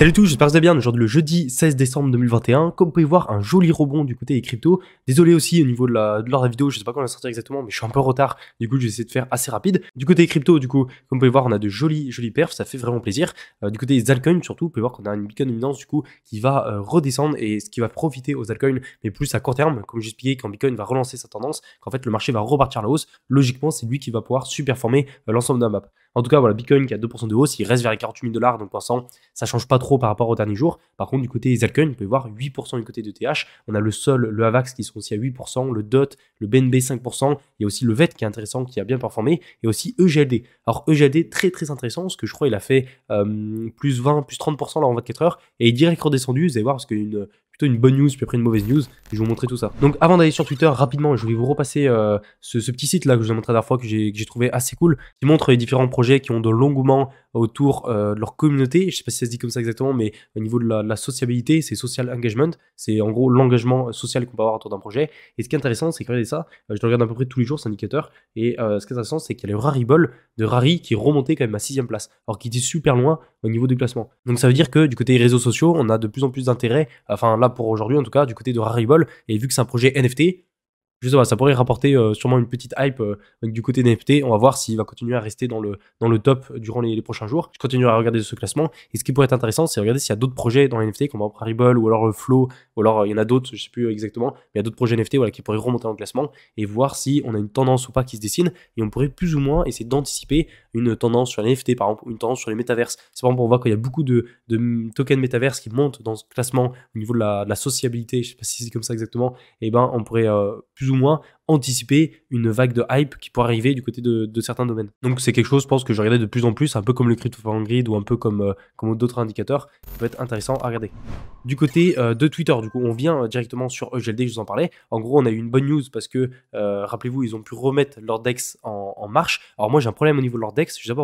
Salut tout, j'espère que vous allez bien. Aujourd'hui, le jeudi 16 décembre 2021, comme vous pouvez voir, un joli rebond du côté des cryptos. Désolé aussi au niveau de la de, la vidéo, je sais pas quand la sortir exactement, mais je suis un peu en retard. Du coup, essayer de faire assez rapide. Du côté des cryptos, du coup, comme vous pouvez voir, on a de jolies, jolies perf ça fait vraiment plaisir. Euh, du côté des altcoins, surtout, vous pouvez voir qu'on a une bitcoin dominance du coup qui va euh, redescendre et ce qui va profiter aux altcoins, mais plus à court terme, comme j'expliquais, quand Bitcoin va relancer sa tendance, qu'en fait le marché va repartir la hausse, logiquement, c'est lui qui va pouvoir superformer euh, l'ensemble de la map. En tout cas, voilà, Bitcoin qui a 2% de hausse, il reste vers les 48 000 dollars, donc pour l'instant, ça change pas trop par rapport au dernier jour. Par contre, du côté des altcoins, vous pouvez voir 8% du côté de TH. On a le Sol, le Avax qui sont aussi à 8%, le DOT, le BNB 5%. Il y a aussi le VET qui est intéressant, qui a bien performé, et aussi EGLD. Alors EGLD, très très intéressant, ce que je crois il a fait euh, plus 20, plus 30% là en 24 heures, et il est direct redescendu. Vous allez voir, parce qu'une une bonne news puis après une mauvaise news. Et je vais vous montrer tout ça. Donc avant d'aller sur Twitter, rapidement, je vais vous repasser euh, ce, petit site là que je vous ai montré la dernière fois que j'ai trouvé assez cool, qui montre les différents projets qui ont de l'engouement autour euh, de leur communauté. Je sais pas si ça se dit comme ça exactement, mais au niveau de la, sociabilité, c'est social engagement. C'est en gros l'engagement social qu'on peut avoir autour d'un projet. Et ce qui est intéressant, c'est que regardez ça, euh, je le regarde à peu près tous les jours, cet indicateur. Et ce qui est intéressant, c'est qu'il y a le Raribol de Rari qui est remonté quand même à 6 place, alors qu'il était super loin au niveau du classement. Donc ça veut dire que du côté des réseaux sociaux, on a de plus en plus d'intérêt. Enfin là, pour aujourd'hui, en tout cas, du côté de Rarible. Et vu que c'est un projet NFT, je ça pourrait rapporter euh, sûrement une petite hype euh, du côté NFT. On va voir s'il va continuer à rester dans le, dans le top durant les, prochains jours. Je continuerai à regarder ce classement. Et ce qui pourrait être intéressant, c'est regarder s'il y a d'autres projets dans les NFT, comme Rarible ou alors euh, Flow, ou alors il y en a d'autres, je sais plus exactement, mais il y a d'autres projets NFT qui pourraient remonter dans le classement et voir si on a une tendance ou pas qui se dessine. Et on pourrait plus ou moins essayer d'anticiper une tendance sur les NFT par exemple, une tendance sur les métaverses. C'est par pour on voit qu'il y a beaucoup de, tokens métaverses qui montent dans ce classement au niveau de la, sociabilité, je sais pas si c'est comme ça exactement, et eh ben on pourrait euh, plus ou moins anticiper une vague de hype qui pourrait arriver du côté de, certains domaines. Donc c'est quelque chose, je pense, que je regardais de plus en plus, un peu comme le crypto grid ou un peu comme, euh, comme d'autres indicateurs, qui peut être intéressant à regarder. Du côté euh, de Twitter, du coup, on vient euh, directement sur EGLD, je vous en parlais. En gros, on a eu une bonne news parce que, rappelez-vous, ils ont pu remettre leur DEX en, marche. Alors moi, j'ai un problème au niveau de leur DEX, je sais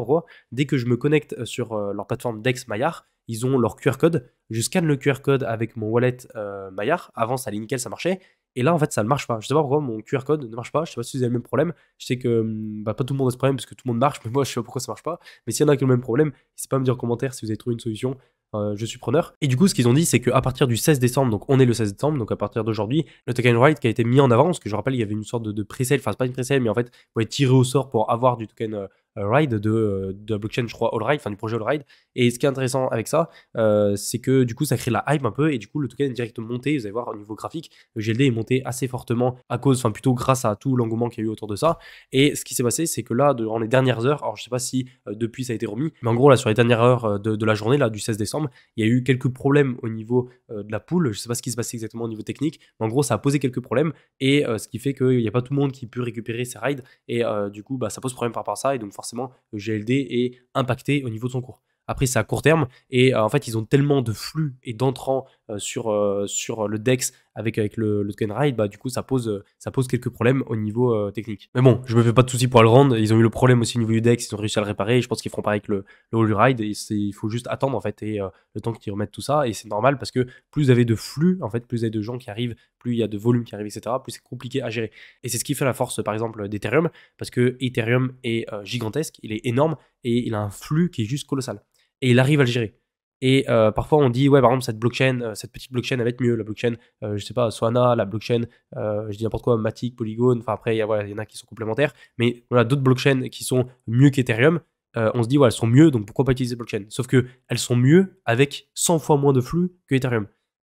Dès que je me connecte sur leur plateforme DEX Maillard, ils ont leur QR code. Je scanne le QR code avec mon wallet euh, Maillard. Avant, ça allait nickel, ça marchait. Et là, en fait, ça ne marche pas. Je sais pas pourquoi mon QR code ne marche pas. Je sais pas si vous avez le même problème. Je sais que hum, bah, pas tout le monde a ce problème parce que tout le monde marche, mais moi, je sais pas pourquoi ça marche pas. Mais s'il y en a qui ont le même problème, n'hésitez pas à me dire en commentaire si vous avez trouvé une solution. Euh, je suis preneur. Et du coup, ce qu'ils ont dit, c'est qu'à partir du 16 décembre, donc on est le 16 décembre, donc à partir d'aujourd'hui, le token ride qui a été mis en avant, parce que je rappelle, il y avait une sorte de, de sale enfin, c'est pas une pré-sale, mais en fait, vous être tiré au sort pour avoir du token. Euh, euh, ride de, euh, de la blockchain, je crois, Allride, enfin du projet Allride. Et ce qui est intéressant avec ça, euh, c'est que du coup, ça crée de la hype un peu et du coup, le token est directement monté. Vous allez voir au niveau graphique, le GLD est monté assez fortement à cause, enfin plutôt grâce à tout l'engouement qu'il y a eu autour de ça. Et ce qui s'est passé, c'est que là, durant les dernières heures, alors je sais pas si depuis ça a été remis, mais en gros, là, sur les dernières heures de, la journée, là, du 16 décembre, il y a eu quelques problèmes au niveau de la poule. Je sais pas ce qui se passait exactement au niveau technique, mais en gros, ça a posé quelques problèmes et ce qui fait qu'il n'y a pas tout le monde qui peut récupérer ses rides et du coup, bah, ça pose problème par rapport à ça et donc forcément, forcément le GLD est impacté au niveau de son cours. Après, c'est à court terme et euh, en fait, ils ont tellement de flux et d'entrants euh, sur, euh, sur euh, le DEX avec, avec le, token ride, bah, du coup, ça pose, ça pose quelques problèmes au niveau technique. Mais bon, je me fais pas de soucis pour rendre Ils ont eu le problème aussi au niveau du DEX, ils ont réussi à le réparer. je pense qu'ils feront pareil avec le, le Ride. Et il faut juste attendre, en fait, et le temps qu'ils remettent tout ça. Et c'est normal parce que plus vous avez de flux, en fait, plus vous avez de gens qui arrivent, plus il y a de volume qui arrive, etc., plus c'est compliqué à gérer. Et c'est ce qui fait la force, par exemple, d'Ethereum, parce que Ethereum est gigantesque, il est énorme et il a un flux qui est juste colossal. Et il arrive à le gérer. Et euh, parfois, on dit, ouais, par exemple, cette blockchain, euh, cette petite blockchain, elle va être mieux. La blockchain, je euh, je sais pas, Solana, la blockchain, je dis n'importe quoi, Matic, Polygon. Enfin, après, il y en a qui sont complémentaires. Mais a d'autres blockchains qui sont mieux qu'Ethereum. on se dit, ouais, elles sont mieux, donc pourquoi pas utiliser blockchain Sauf que elles sont mieux avec 100 fois moins de flux que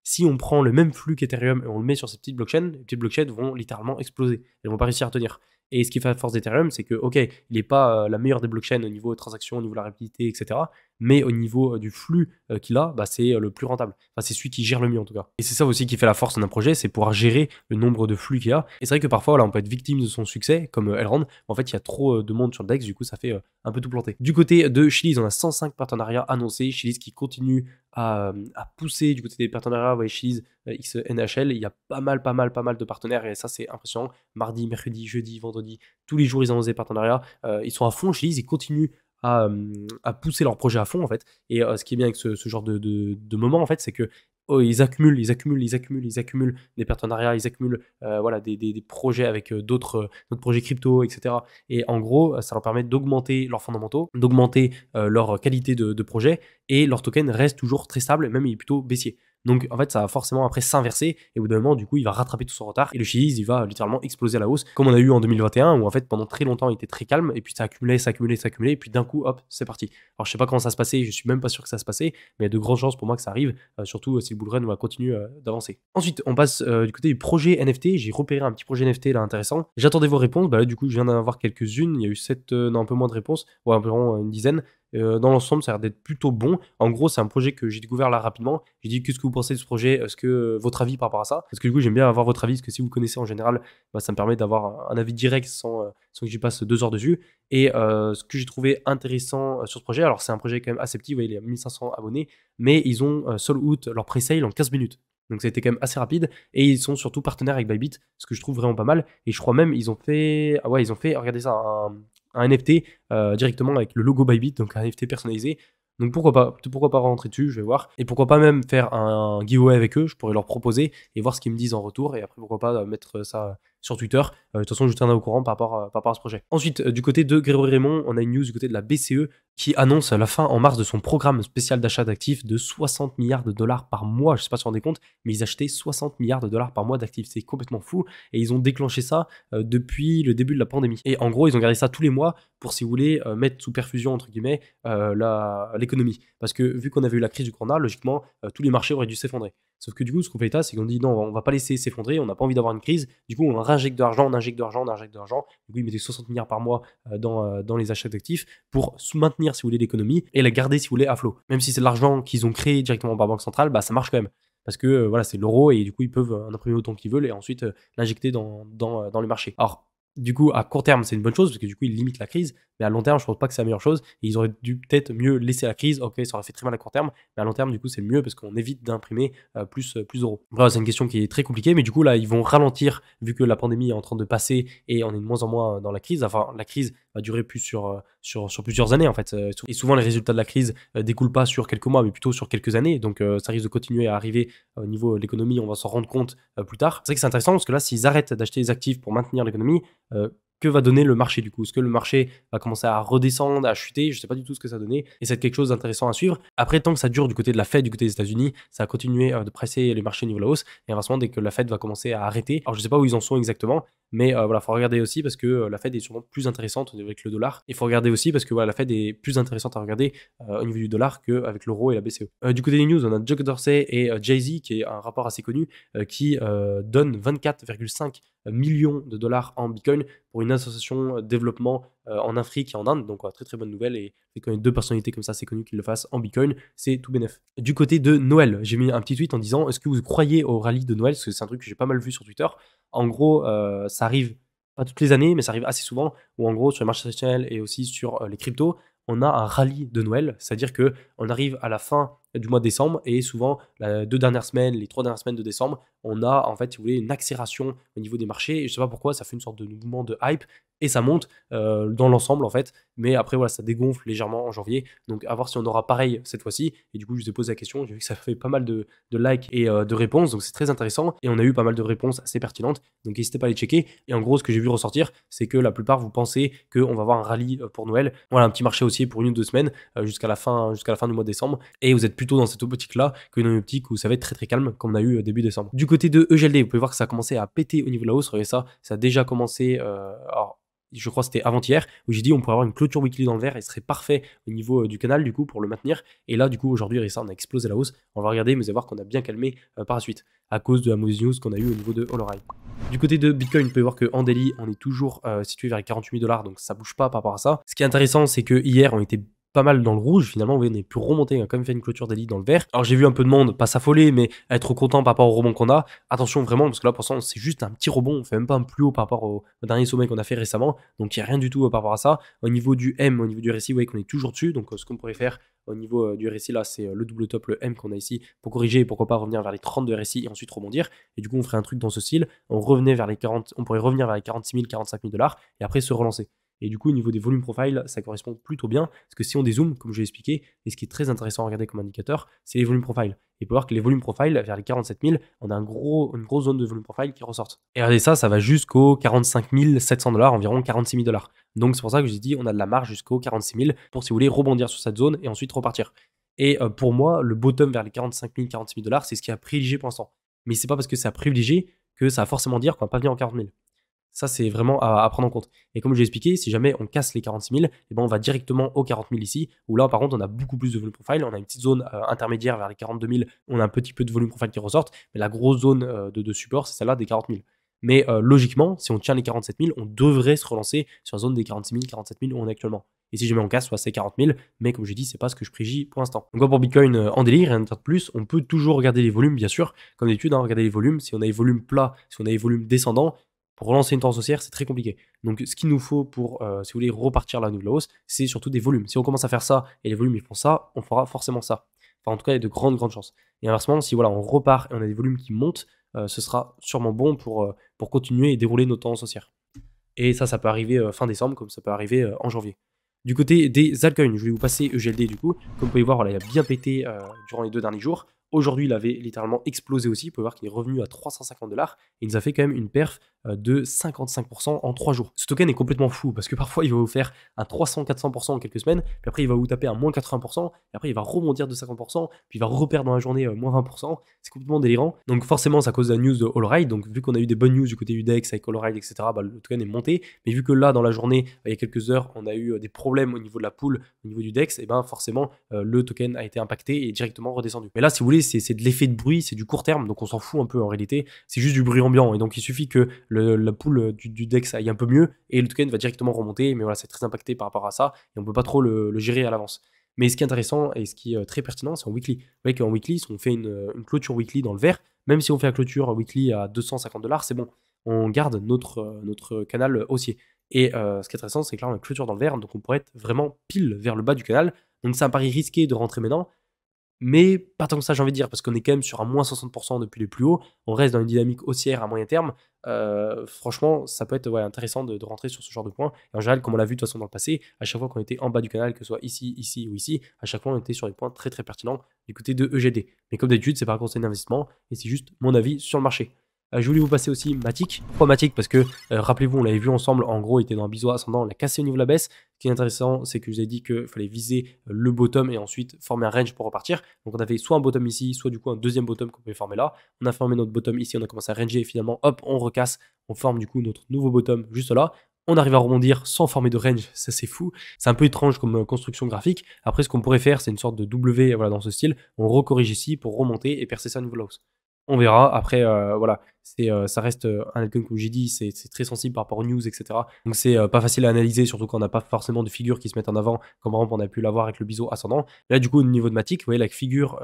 Si on prend le même flux qu'Ethereum et on le met sur ces petites blockchains, les petites blockchains vont littéralement exploser. Elles vont pas réussir à tenir. Et ce qui fait la force d'Ethereum, c'est que, ok, il n'est pas la meilleure des blockchains au niveau transactions, au niveau de la rapidité, etc mais au niveau euh, du flux euh, qu'il a, bah, c'est euh, le plus rentable. c'est celui qui gère le mieux en tout cas. Et c'est ça aussi qui fait la force d'un projet, c'est pouvoir gérer le nombre de flux qu'il a. Et c'est vrai que parfois, on peut être victime de son succès, comme Elrond. En fait, il y a trop de monde sur le DEX, du coup, ça fait un peu tout planter. Du côté de Chili's, on a 105 partenariats annoncés. Chili's qui continue à, pousser du côté des partenariats, voyez Chili's, XNHL. Il y a pas mal, pas mal, pas mal de partenaires et ça, c'est impressionnant. Mardi, mercredi, jeudi, vendredi, tous les jours, ils annoncent des partenariats. ils sont à fond, Chili's, ils continuent euh, à, pousser leur projet à fond en fait. Et euh, ce qui est bien avec ce, genre de, de, moment en fait, c'est que oh, ils accumulent, ils accumulent, ils accumulent, ils accumulent des partenariats, ils accumulent euh, voilà des, projets avec d'autres projets crypto, etc. Et en gros, ça leur permet d'augmenter leurs fondamentaux, d'augmenter leur qualité de, de projet et leur token reste toujours très stable, même il est plutôt baissier. Donc en fait, ça va forcément après s'inverser et au bout d'un moment, du coup, il va rattraper tout son retard et le Chili il va littéralement exploser à la hausse, comme on a eu en 2021 où en fait pendant très longtemps il était très calme et puis ça accumulait, ça accumulait, ça et puis d'un coup, hop, c'est parti. Alors je sais pas comment ça se passait, je suis même pas sûr que ça se passait, mais il y a de grandes chances pour moi que ça arrive, euh, surtout euh, si le bull va continuer euh, d'avancer. Ensuite, on passe du côté du projet NFT. J'ai repéré un petit projet NFT là intéressant. J'attendais vos réponses. Bah là, du coup, je viens d'en avoir quelques-unes. Il y a eu sept non, un peu moins de réponses, ou environ une dizaine. Euh, dans l'ensemble, ça a l'air d'être plutôt bon. En gros, c'est un projet que j'ai découvert là rapidement. J'ai dit qu'est-ce que vous pensez de ce projet ce que euh, votre avis par rapport à ça Parce que du coup, j'aime bien avoir votre avis, parce que si vous connaissez en général, bah, ça me permet d'avoir un, avis direct sans, euh, sans que j'y passe deux heures dessus. Et ce que j'ai trouvé intéressant sur ce projet, alors c'est un projet quand même assez petit, vous voyez, il y a 1500 abonnés, mais ils ont sold out leur pre en 15 minutes. Donc ça a été quand même assez rapide. Et ils sont surtout partenaires avec Bybit, ce que je trouve vraiment pas mal. Et je crois même ils ont fait. Ah ouais, ils ont fait, regardez ça, un, un NFT euh, directement avec le logo Bybit, donc un NFT personnalisé. Donc pourquoi pas, pourquoi pas rentrer dessus, je vais voir. Et pourquoi pas même faire un giveaway avec eux, je pourrais leur proposer et voir ce qu'ils me disent en retour. Et après, pourquoi pas euh, mettre ça sur Twitter. Euh, de toute façon, je vous tiendrai au courant par rapport, euh, à, par ce projet. Ensuite, euh, du côté de Grégory Raymond, on a une news du côté de la BCE qui annonce la fin en mars de son programme spécial d'achat d'actifs de 60 milliards de dollars par mois. Je ne sais pas si vous vous rendez compte, mais ils achetaient 60 milliards de dollars par mois d'actifs. C'est complètement fou. Et ils ont déclenché ça depuis le début de la pandémie. Et en gros, ils ont gardé ça tous les mois pour, si vous voulez, mettre sous perfusion, entre guillemets, l'économie. Parce que vu qu'on avait eu la crise du corona, logiquement, tous les marchés auraient dû s'effondrer. Sauf que du coup, ce qu'on fait c'est qu'on dit non, on va pas laisser s'effondrer, on n'a pas envie d'avoir une crise. Du coup, on injecte de l'argent, on injecte de l'argent, on injecte de l'argent. Du coup, ils mettaient 60 milliards par mois euh, dans, euh, dans les achats d'actifs pour maintenir, si vous voulez, l'économie et la garder, si vous voulez, à flot. Même si c'est de l'argent qu'ils ont créé directement par banque centrale, bah, ça marche quand même. Parce que euh, voilà, c'est l'euro et du coup, ils peuvent imprimer autant qu'ils veulent et ensuite l'injecter dans, dans, dans les marchés. Alors, du coup, à court terme, c'est une bonne chose parce que du coup, ils limitent la crise. Mais à long terme, je pense pas que c'est la meilleure chose. Et ils auraient dû peut-être mieux laisser la crise. Ok, ça aurait fait très mal à court terme. Mais à long terme, du coup, c'est mieux parce qu'on évite d'imprimer euh, plus, euh, plus d'euros. c'est une question qui est très compliquée. Mais du coup, là, ils vont ralentir vu que la pandémie est en train de passer et on est de moins en moins dans la crise. Enfin, la crise va durer plus sur, euh, plusieurs années en fait. Et souvent, les résultats de la crise ne découlent pas sur quelques mois, mais plutôt sur quelques années. Donc, ça risque de continuer à arriver au niveau de l'économie. On va s'en rendre compte plus tard. C'est vrai que c'est intéressant parce que là, s'ils arrêtent d'acheter des actifs pour maintenir l'économie, euh, que va donner le marché du coup Est-ce que le marché va commencer à redescendre, à chuter Je ne sais pas du tout ce que ça donnait. Et c'est quelque chose d'intéressant à suivre. Après, tant que ça dure du côté de la Fed, du côté des États-Unis, ça va continuer euh, de presser les marchés au niveau de la hausse. Et inversement, dès que la Fed va commencer à arrêter, alors je ne sais pas où ils en sont exactement, mais il euh, voilà, faut regarder aussi parce que la Fed est sûrement plus intéressante avec le dollar. Il faut regarder aussi parce que voilà, la Fed est plus intéressante à regarder au niveau du dollar qu'avec l'euro et la BCE. du côté des news, on a Jack Dorsey et Jay-Z, qui est un rapport assez connu, qui donne 24,5 millions de dollars en Bitcoin pour une association euh, développement euh, en Afrique et en Inde. Donc, très très bonne nouvelle. Et quand il y a deux personnalités comme ça, c'est connu qu'ils le fassent en Bitcoin. C'est tout bénef. Du côté de Noël, j'ai mis un petit tweet en disant Est-ce que vous croyez au rallye de Noël Parce que c'est un truc que j'ai pas mal vu sur Twitter. En gros, euh, ça arrive pas toutes les années, mais ça arrive assez souvent, ou en gros sur les marchés traditionnels et aussi sur les cryptos, on a un rallye de Noël, c'est-à-dire que on arrive à la fin du mois de décembre et souvent les deux dernières semaines, les trois dernières semaines de décembre, on a en fait, vous une accélération au niveau des marchés. Et je sais pas pourquoi, ça fait une sorte de mouvement de hype et ça monte euh, dans l'ensemble en fait. Mais après, voilà, ça dégonfle légèrement en janvier. Donc à voir si on aura pareil cette fois-ci. Et du coup, je vous ai posé la question. J'ai vu que ça fait pas mal de, likes et euh, de réponses. Donc c'est très intéressant. Et on a eu pas mal de réponses assez pertinentes. Donc n'hésitez pas à les checker. Et en gros, ce que j'ai vu ressortir, c'est que la plupart vous pensez qu'on va avoir un rallye euh, pour Noël. Voilà, un petit marché haussier pour une ou deux semaines jusqu'à la, fin, jusqu'à la fin du mois de décembre. Et vous êtes plutôt dans cette optique-là que dans optique où ça va être très très calme comme on a eu début décembre. Du côté de EGLD, vous pouvez voir que ça a commencé à péter au niveau de la hausse. Regardez ça. Ça a déjà commencé je crois que c'était avant-hier, où j'ai dit on pourrait avoir une clôture weekly dans le vert et ce serait parfait au niveau euh, du canal, du coup, pour le maintenir. Et là, du coup, aujourd'hui, ça, on a explosé la hausse. On va regarder, mais vous allez voir qu'on a bien calmé euh, par la suite à cause de la mauvaise news qu'on a eu au niveau de Holoride. Du côté de Bitcoin, vous pouvez voir que en on est toujours euh, situé vers les 48 000 dollars, donc ça bouge pas par rapport à ça. Ce qui est intéressant, c'est que hier, on était pas mal dans le rouge, finalement, on est plus remonté, on hein, a quand même fait une clôture d'élite dans le vert. Alors j'ai vu un peu de monde, pas s'affoler, mais être content par rapport au rebond qu'on a. Attention vraiment, parce que là pour l'instant c'est juste un petit rebond, on fait même pas un plus haut par rapport au, dernier sommet qu'on a fait récemment, donc il n'y a rien du tout euh, par rapport à ça. Au niveau du M, au niveau du récit, vous voyez qu'on est toujours dessus, donc euh, ce qu'on pourrait faire au niveau euh, du récit là, c'est le double top, le M qu'on a ici, pour corriger et pourquoi pas revenir vers les 30 de récit et ensuite rebondir. Et du coup on ferait un truc dans ce style, on revenait vers les 40, on pourrait revenir vers les 46 000, 45 000 dollars et après se relancer. Et du coup, au niveau des volume profile, ça correspond plutôt bien. Parce que si on dézoome, comme je l'ai expliqué, et ce qui est très intéressant à regarder comme indicateur, c'est les volumes profile. Et pour voir que les volumes profile, vers les 47 000, on a une grosse zone de volume profile qui ressorte. Et regardez ça, ça va jusqu'aux 45 700 dollars, environ 46 000 dollars. Donc c'est pour ça que je vous ai dit, on a de la marge jusqu'aux 46 000 pour si vous voulez rebondir sur cette zone et ensuite repartir. Et euh, pour moi, le bottom vers les 45 000, 46 000 dollars, c'est ce qui a privilégié pour l'instant. Mais c'est pas parce que ça a privilégié que ça va forcément dire qu'on va pas venir en 40 000. Ça, c'est vraiment à, prendre en compte. Et comme je l'ai expliqué, si jamais on casse les 46 000, eh ben on va directement aux 40 000 ici, où là, par contre, on a beaucoup plus de volume profile. On a une petite zone euh, intermédiaire vers les 42 000, on a un petit peu de volume profile qui ressort. mais la grosse zone euh, de, support, c'est celle-là des 40 000. Mais euh, logiquement, si on tient les 47 000, on devrait se relancer sur la zone des 46 000, 47 000 où on est actuellement. Et si jamais on casse, soit c'est 40 000, mais comme je ce c'est pas ce que je préjis pour l'instant. Donc pour Bitcoin en délire, rien de plus, on peut toujours regarder les volumes, bien sûr, comme d'habitude, hein, regarder les volumes, si on a les volumes plats, si on a les volumes descendants, pour relancer une tendance haussière, c'est très compliqué. Donc, ce qu'il nous faut pour, euh, si vous voulez, repartir la nouvelle hausse, c'est surtout des volumes. Si on commence à faire ça et les volumes ils font ça, on fera forcément ça. Enfin, en tout cas, il y a de grandes, grandes chances. Et inversement, si voilà, on repart et on a des volumes qui montent, euh, ce sera sûrement bon pour, euh, pour continuer et dérouler nos tendances haussières. Et ça, ça peut arriver fin décembre, comme ça peut arriver en janvier. Du côté des altcoins, je vais vous passer EGLD du coup. Comme vous pouvez voir, voilà, il a bien pété durant les deux derniers jours. Aujourd'hui, il avait littéralement explosé aussi. Vous pouvez voir qu'il est revenu à 350 dollars. Il nous a fait quand même une perf euh, de 55% en 3 jours. Ce token est complètement fou parce que parfois il va vous faire un 300-400% en quelques semaines, puis après il va vous taper un moins 80%, et après il va rebondir de 50%, puis il va reperdre dans la journée euh, moins 20%. C'est complètement délirant. Donc forcément, ça cause la news de Allride. Donc vu qu'on a eu des bonnes news du côté du DEX avec Allride, etc., bah, le token est monté. Mais vu que là, dans la journée, euh, il y a quelques heures, on a eu des problèmes au niveau de la poule, au niveau du DEX, et ben forcément, le token a été impacté et directement redescendu. Mais là, si vous voulez, c'est de l'effet de bruit, c'est du court terme, donc on s'en fout un peu en réalité. C'est juste du bruit ambiant. Et donc il suffit que la poule du, du, deck ça aille un peu mieux et le token va directement remonter. Mais voilà, c'est très impacté par rapport à ça et on peut pas trop le, gérer à l'avance. Mais ce qui est intéressant et ce qui est euh, très pertinent, c'est en weekly. Vous voyez qu'en weekly, si on fait une, euh, clôture weekly dans le vert, même si on fait la clôture weekly à 250 dollars, c'est bon. On garde notre, euh, notre canal haussier. Et ce qui est intéressant, c'est que là, on a une clôture dans le vert, donc on pourrait être vraiment pile vers le bas du canal. Donc c'est un pari risqué de rentrer maintenant, mais pas tant que ça, j'ai envie de dire, parce qu'on est quand même sur un moins 60% depuis les plus hauts. On reste dans une dynamique haussière à moyen terme. Euh, franchement, ça peut être intéressant de, rentrer sur ce genre de point. Et en général, comme on l'a vu de toute façon dans le passé, à chaque fois qu'on était en bas du canal, que ce soit ici, ici ou ici, à chaque fois on était sur des points très très pertinents du côté de EGD. Mais comme d'habitude, c'est pas un conseil d'investissement et c'est juste mon avis sur le marché. Euh, je voulais vous passer aussi Matic. Pourquoi Matic Parce que, euh, rappelez-vous, on l'avait vu ensemble, en gros, il était dans un biseau ascendant, on l'a cassé au niveau de la baisse. Ce qui est intéressant, c'est que je vous ai dit qu'il fallait viser euh, le bottom et ensuite former un range pour repartir. Donc on avait soit un bottom ici, soit du coup un deuxième bottom qu'on pouvait former là. On a formé notre bottom ici, on a commencé à ranger et finalement, hop, on recasse, on forme du coup notre nouveau bottom juste là on arrive à rebondir sans former de range, ça c'est fou. C'est un peu étrange comme construction graphique. Après, ce qu'on pourrait faire, c'est une sorte de W voilà, dans ce style. On recorrige ici pour remonter et percer ça de la hausse on verra. Après, euh, voilà, c'est, euh, ça reste euh, un altcoin, comme j'ai dit, c'est, très sensible par rapport aux news, etc. Donc, c'est pas facile à analyser, surtout quand on n'a pas forcément de figures qui se mettent en avant, comme par exemple on a pu l'avoir avec le biseau ascendant. Là, du coup, au niveau de Matic, vous voyez, la figure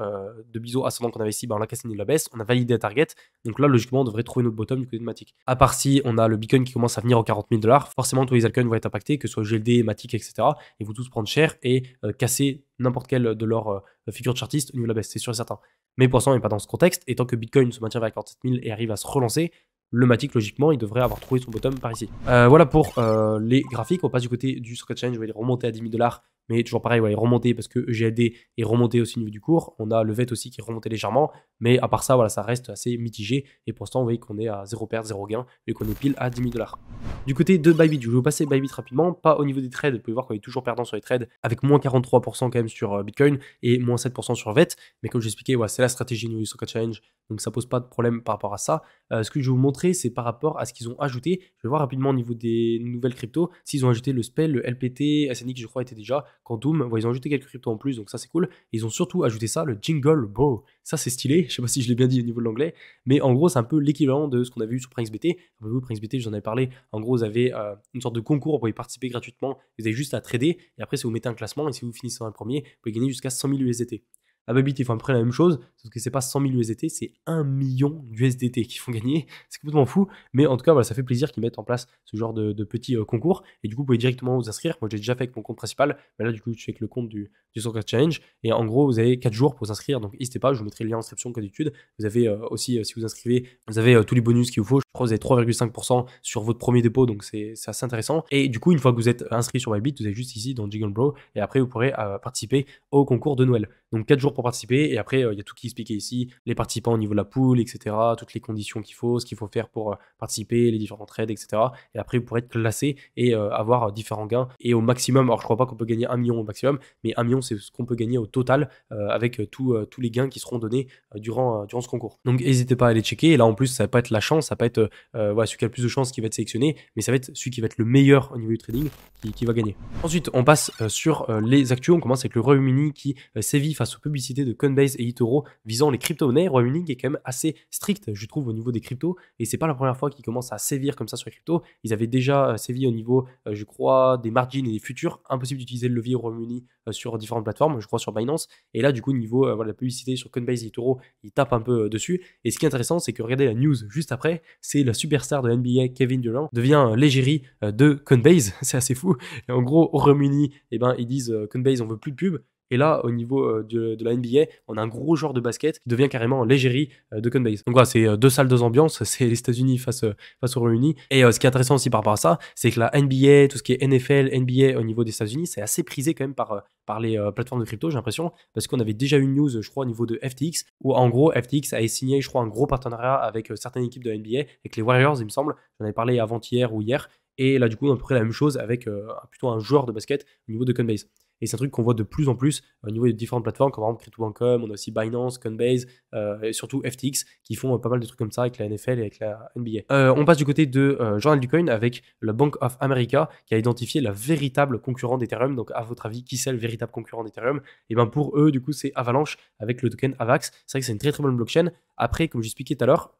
de biseau ascendant qu'on avait ici, ben, on l'a cassé, de la baisse, on a validé la target. Donc là, logiquement, on devrait trouver notre bottom du côté de Matic. À part si on a le beacon qui commence à venir aux 40 000 dollars, forcément, tous les altcoins vont être impactés, que ce soit GLD, Matic, etc. Et vous tous prendre cher et casser n'importe quelle de leurs figures chartistes au niveau de la baisse, c'est sûr et certain. Mais pour l'instant, on n'est pas dans ce contexte. Et tant que Bitcoin se maintient vers 47 000 et arrive à se relancer, le Matic, logiquement, il devrait avoir trouvé son bottom par ici. Euh, voilà pour euh, les graphiques. On passe du côté du scratch Challenge. je vais les remonter à 10 000 dollars mais toujours pareil, il est remonté parce que EGLD est remonté aussi au niveau du cours. On a le VET aussi qui est remonté légèrement. Mais à part ça, voilà, ça reste assez mitigé. Et pour l'instant, vous voyez qu'on est à 0 perte, 0 gain et qu'on est pile à 10 000 dollars. Du côté de Bybit, je vais vous passer Bybit rapidement. Pas au niveau des trades. Vous pouvez voir qu'on est toujours perdant sur les trades avec moins 43% quand même sur euh, Bitcoin et moins 7% sur VET. Mais comme je expliqué, expliqué, c'est la stratégie New Soccer Challenge. Donc ça pose pas de problème par rapport à ça. Euh, ce que je vais vous montrer, c'est par rapport à ce qu'ils ont ajouté. Je vais voir rapidement au niveau des nouvelles cryptos s'ils ont ajouté le SPEL, le LPT, SNX, je crois, était déjà Quantum. Doom, ils ont ajouté quelques cryptos en plus, donc ça c'est cool. ils ont surtout ajouté ça, le Jingle Bro. Ça c'est stylé, je sais pas si je l'ai bien dit au niveau de l'anglais, mais en gros c'est un peu l'équivalent de ce qu'on avait vu sur PrinceBT. Vous, PrinceBT, je vous en avais parlé. En gros, vous avez euh, une sorte de concours, vous pouvez participer gratuitement, vous avez juste à trader, et après, si vous mettez un classement, et si vous finissez en premier, vous pouvez gagner jusqu'à 100 000 USDT. À Bybit, ils font à peu près la même chose, sauf que c'est pas 100 000 USDT, c'est 1 million d'USDT qu'ils font gagner. C'est complètement fou, mais en tout cas, voilà, ça fait plaisir qu'ils mettent en place ce genre de, petits petit euh, concours. Et du coup, vous pouvez directement vous inscrire. Moi, j'ai déjà fait avec mon compte principal, mais bah là, du coup, je fais avec le compte du, du Soccer Challenge. Et en gros, vous avez 4 jours pour vous inscrire, donc n'hésitez pas, je vous mettrai le lien en description comme d'habitude. Vous avez euh, aussi, euh, si vous inscrivez, vous avez tous les bonus qu'il vous faut. Je crois que vous avez 3,5% sur votre premier dépôt, donc c'est assez intéressant. Et du coup, une fois que vous êtes inscrit sur Bybit, vous avez juste ici dans Jiggle Bro, et après, vous pourrez participer au concours de Noël. Donc 4 jours pour participer. Et après, euh, il y a tout qui est expliqué ici les participants au niveau de la poule, etc. Toutes les conditions qu'il faut, ce qu'il faut faire pour euh, participer, les différentes raids, etc. Et après, vous pourrez être classé et euh, avoir différents gains. Et au maximum, alors je crois pas qu'on peut gagner 1 million au maximum, mais 1 million, c'est ce qu'on peut gagner au total avec tous les gains qui seront donnés durant, durant ce concours. Donc n'hésitez pas à aller checker. Et là, en plus, ça va pas être la chance, ça va pas être celui qui a le plus de chance qui va être sélectionné, mais ça va être celui qui va être le meilleur au niveau du trading qui, va gagner. Ensuite, on passe sur les actus. On commence avec le Royaume-Uni qui sévit face aux publicités de Coinbase et Itoro visant les crypto-monnaies. Royaume-Uni est quand même assez strict, je trouve, au niveau des cryptos. Et c'est pas la première fois qu'ils commencent à sévir comme ça sur les cryptos. Ils avaient déjà euh, sévi au niveau, euh, je crois, des margins et des futurs. Impossible d'utiliser le levier au Royaume-Uni euh, sur différentes plateformes, je crois sur Binance. Et là, du coup, au niveau voilà, la publicité sur Coinbase et Itoro, ils tapent un peu dessus. Et ce qui est intéressant, c'est que regardez la news juste après, c'est la superstar de NBA, Kevin Durant, devient l'égérie de Coinbase. C'est assez fou. Et en gros, au Royaume-Uni, eh ben, ils disent Coinbase, on veut plus de pub. Et là, au niveau euh, de, la NBA, on a un gros joueur de basket qui devient carrément l'égérie euh, de Coinbase. Donc voilà, c'est euh, deux salles, deux ambiances. C'est les États-Unis face, face aux Réunis. Et ce qui est intéressant aussi par rapport à ça, c'est que la NBA, tout ce qui est NFL, NBA au niveau des États-Unis, c'est assez prisé quand même par, les plateformes de crypto, j'ai l'impression, parce qu'on avait déjà eu une news, je crois, au niveau de FTX, où en gros, FTX a signé, je crois, un gros partenariat avec certaines équipes de NBA, avec les Warriors, il me semble. J'en avais parlé avant-hier ou hier. Et là, du coup, on a à la même chose avec plutôt un joueur de basket au niveau de Coinbase. Et c'est un truc qu'on voit de plus en plus euh, au niveau de différentes plateformes, comme par exemple Crypto.com, on a aussi Binance, Coinbase, euh, et surtout FTX, qui font euh, pas mal de trucs comme ça avec la NFL et avec la NBA. on passe du côté de Journal du Coin avec la Bank of America, qui a identifié la véritable concurrente d'Ethereum. Donc, à votre avis, qui c'est le véritable concurrent d'Ethereum Et bien, pour eux, du coup, c'est Avalanche avec le token AVAX. C'est vrai que c'est une très très bonne blockchain. Après, comme j'expliquais tout à l'heure,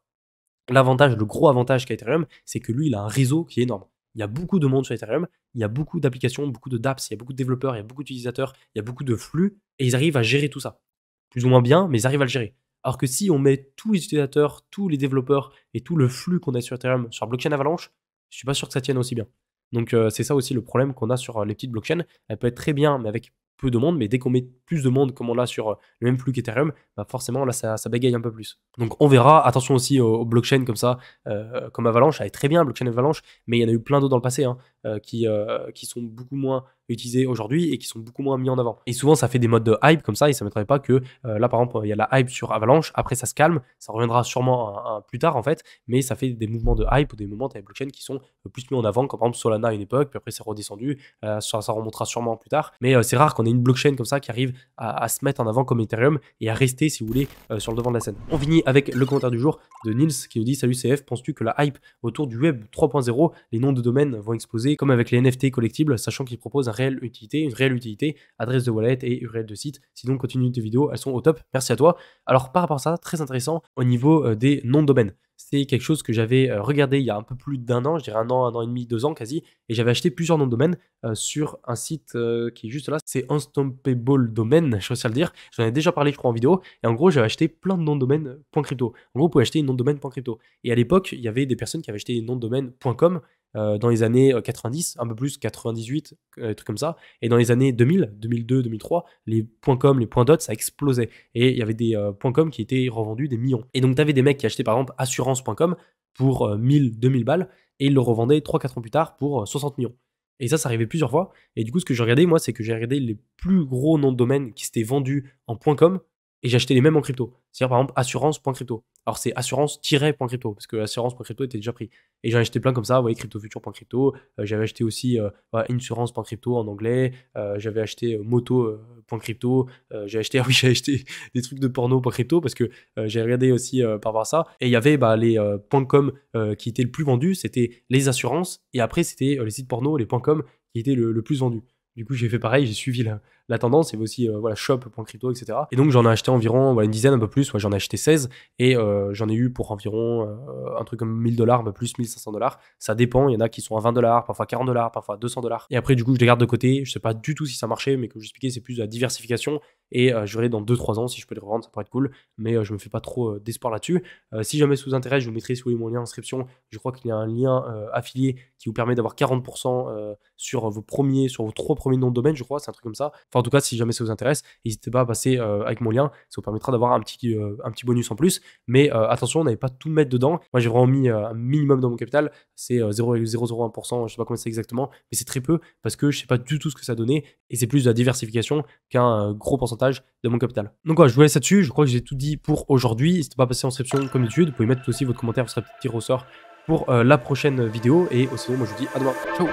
L'avantage, le gros avantage qu'a Ethereum, c'est que lui, il a un réseau qui est énorme. Il y a beaucoup de monde sur Ethereum, il y a beaucoup d'applications, beaucoup de dApps, il y a beaucoup de développeurs, il y a beaucoup d'utilisateurs, il y a beaucoup de flux, et ils arrivent à gérer tout ça. Plus ou moins bien, mais ils arrivent à le gérer. Alors que si on met tous les utilisateurs, tous les développeurs et tout le flux qu'on a sur Ethereum sur blockchain Avalanche, je suis pas sûr que ça tienne aussi bien. Donc euh, c'est ça aussi le problème qu'on a sur euh, les petites blockchains. Elles peuvent être très bien, mais avec de monde, mais dès qu'on met plus de monde comme on l'a sur euh, le même flux qu'Ethereum, bah forcément là ça, ça, bégaye un peu plus. Donc on verra, attention aussi aux, blockchain blockchains comme ça, euh, comme Avalanche, elle est très bien Blockchain Avalanche, mais il y en a eu plein d'autres dans le passé. Hein. Euh, qui, euh, qui sont beaucoup moins utilisés aujourd'hui et qui sont beaucoup moins mis en avant. Et souvent, ça fait des modes de hype comme ça, et ça ne m'étonnerait pas que euh, là, par exemple, il y a la hype sur Avalanche, après ça se calme, ça reviendra sûrement plus tard en fait, mais ça fait des mouvements de hype ou des moments des blockchains qui sont plus mis en avant, comme par exemple Solana à une époque, puis après c'est redescendu, ça, remontera sûrement plus tard. Mais c'est rare qu'on ait une blockchain comme ça qui arrive à, à, se mettre en avant comme Ethereum et à rester, si vous voulez, sur le devant de la scène. On finit avec le commentaire du jour de Nils qui nous dit Salut CF, penses-tu que la hype autour du web 3.0, les noms de domaines vont exploser comme avec les NFT collectibles, sachant qu'ils proposent une réelle utilité, une réelle utilité, adresse de wallet et URL de site. Sinon, continue de vidéo, elles sont au top. Merci à toi. Alors, par rapport à ça, très intéressant au niveau euh, des noms de domaines C'est quelque chose que j'avais euh, regardé il y a un peu plus d'un an, je dirais un an, un an et demi, deux ans quasi, et j'avais acheté plusieurs noms de domaine euh, sur un site qui est juste là, c'est Unstoppable Domain, je sais le dire. J'en ai déjà parlé, je crois, en vidéo, et en gros, j'avais acheté plein de noms de domaine .crypto. En gros, vous pouvez acheter nom de domaine .crypto. Et à l'époque, il y avait des personnes qui avaient acheté des noms de domaine .com euh, dans les années 90, euh, un peu plus, 98, euh, des trucs comme ça. Et dans les années 2000, 2002, 2003, les .com, les .dot, ça explosait. Et il y avait des .com qui étaient revendus des millions. Et donc, tu avais des mecs qui achetaient par exemple assurance.com pour 1000, 2000 balles et ils le revendaient 3-4 ans plus tard pour 60 millions. Et ça, ça arrivait plusieurs fois. Et du coup, ce que j'ai regardé, moi, c'est que j'ai regardé les plus gros noms de domaines qui s'étaient vendus en .com et acheté les mêmes en crypto. C'est-à-dire, par exemple, assurance.crypto. Alors, c'est assurance-.crypto, parce que assurance.crypto était déjà pris. Et j'en ai acheté plein comme ça, vous voyez, cryptofuture.crypto. Euh, j'avais acheté aussi euh, insurance.crypto en anglais. Euh, j'avais acheté euh, moto.crypto. Euh, j'ai acheté, ah oui, j'ai acheté des trucs de porno.crypto, parce que j'ai regardé aussi par voir ça. Et il y avait bah, les .com qui étaient le plus vendus, c'était les assurances. Et après, c'était les sites porno, les .com qui étaient le, le plus vendus. Du coup, j'ai fait pareil, j'ai suivi la, la tendance. Il y avait aussi euh, voilà, shop.crypto, etc. Et donc, j'en ai acheté environ voilà, une dizaine, un peu plus. j'en ai acheté 16 et euh, j'en ai eu pour environ euh, un truc comme 1000 dollars, plus 1500 dollars. Ça dépend. Il y en a qui sont à 20 dollars, parfois 40 dollars, parfois 200 dollars. Et après, du coup, je les garde de côté. Je sais pas du tout si ça marchait, mais comme je expliquais, c'est plus de la diversification et euh, je verrai dans 2-3 ans si je peux les revendre, ça pourrait être cool, mais je me fais pas trop d'espoir là-dessus. si jamais ça vous intéresse, je vous mettrai sous mon lien inscription. Je crois qu'il y a un lien affilié qui vous permet d'avoir 40% sur vos premiers, sur vos trois premiers noms de domaine, je crois, c'est un truc comme ça. En tout cas, si jamais ça vous intéresse, n'hésitez pas à passer euh, avec mon lien. Ça vous permettra d'avoir un petit, euh, un petit bonus en plus. Mais euh, attention, on n'avait pas tout mettre dedans. Moi, j'ai vraiment mis un minimum dans mon capital. C'est 0,001%, je sais pas comment c'est exactement, mais c'est très peu parce que je sais pas du tout ce que ça donnait. Et c'est plus de la diversification qu'un gros pourcentage de mon capital. Donc voilà, je vous laisse là-dessus. Je crois que j'ai tout dit pour aujourd'hui. N'hésitez pas à passer en description comme d'habitude. Vous pouvez mettre aussi votre commentaire, vous serez petit ressort pour la prochaine vidéo. Et au sinon, moi, je vous dis à demain. Ciao